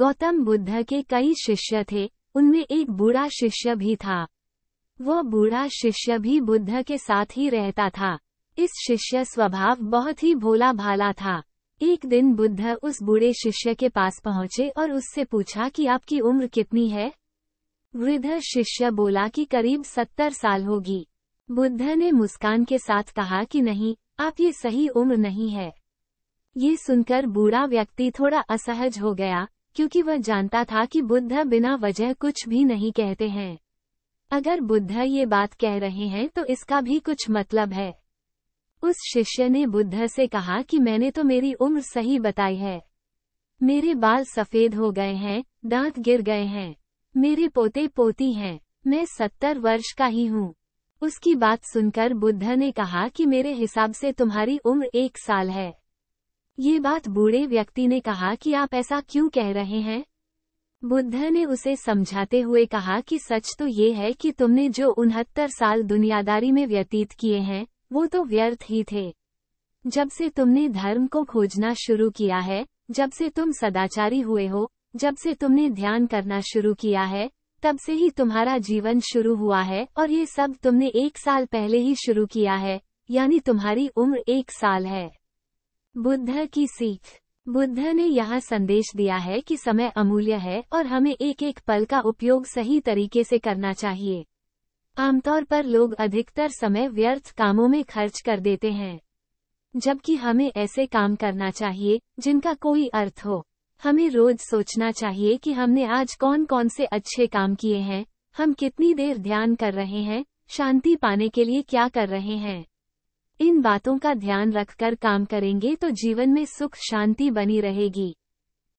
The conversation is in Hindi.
गौतम बुद्ध के कई शिष्य थे उनमें एक बूढ़ा शिष्य भी था वह बूढ़ा शिष्य भी बुद्ध के साथ ही रहता था इस शिष्य स्वभाव बहुत ही भोला भाला था एक दिन बुद्ध उस बूढ़े शिष्य के पास पहुँचे और उससे पूछा कि आपकी उम्र कितनी है वृद्ध शिष्य बोला कि करीब सत्तर साल होगी बुद्ध ने मुस्कान के साथ कहा कि नहीं आप ये सही उम्र नहीं है ये सुनकर बूढ़ा व्यक्ति थोड़ा असहज हो गया क्योंकि वह जानता था कि बुद्ध बिना वजह कुछ भी नहीं कहते हैं अगर बुद्ध ये बात कह रहे हैं तो इसका भी कुछ मतलब है उस शिष्य ने बुद्ध से कहा कि मैंने तो मेरी उम्र सही बताई है मेरे बाल सफेद हो गए हैं दांत गिर गए हैं मेरे पोते पोती हैं मैं सत्तर वर्ष का ही हूँ उसकी बात सुनकर बुद्ध ने कहा कि मेरे हिसाब से तुम्हारी उम्र एक साल है ये बात बूढ़े व्यक्ति ने कहा कि आप ऐसा क्यों कह रहे हैं बुद्ध ने उसे समझाते हुए कहा कि सच तो ये है कि तुमने जो उनहत्तर साल दुनियादारी में व्यतीत किए हैं वो तो व्यर्थ ही थे जब से तुमने धर्म को खोजना शुरू किया है जब से तुम सदाचारी हुए हो जब से तुमने ध्यान करना शुरू किया है तब से ही तुम्हारा जीवन शुरू हुआ है और ये सब तुमने एक साल पहले ही शुरू किया है यानी तुम्हारी उम्र एक साल है बुद्ध की सीख बुद्ध ने यह संदेश दिया है कि समय अमूल्य है और हमें एक एक पल का उपयोग सही तरीके से करना चाहिए आमतौर पर लोग अधिकतर समय व्यर्थ कामों में खर्च कर देते हैं जबकि हमें ऐसे काम करना चाहिए जिनका कोई अर्थ हो हमें रोज सोचना चाहिए कि हमने आज कौन कौन से अच्छे काम किए हैं हम कितनी देर ध्यान कर रहे हैं शांति पाने के लिए क्या कर रहे हैं इन बातों का ध्यान रखकर काम करेंगे तो जीवन में सुख शांति बनी रहेगी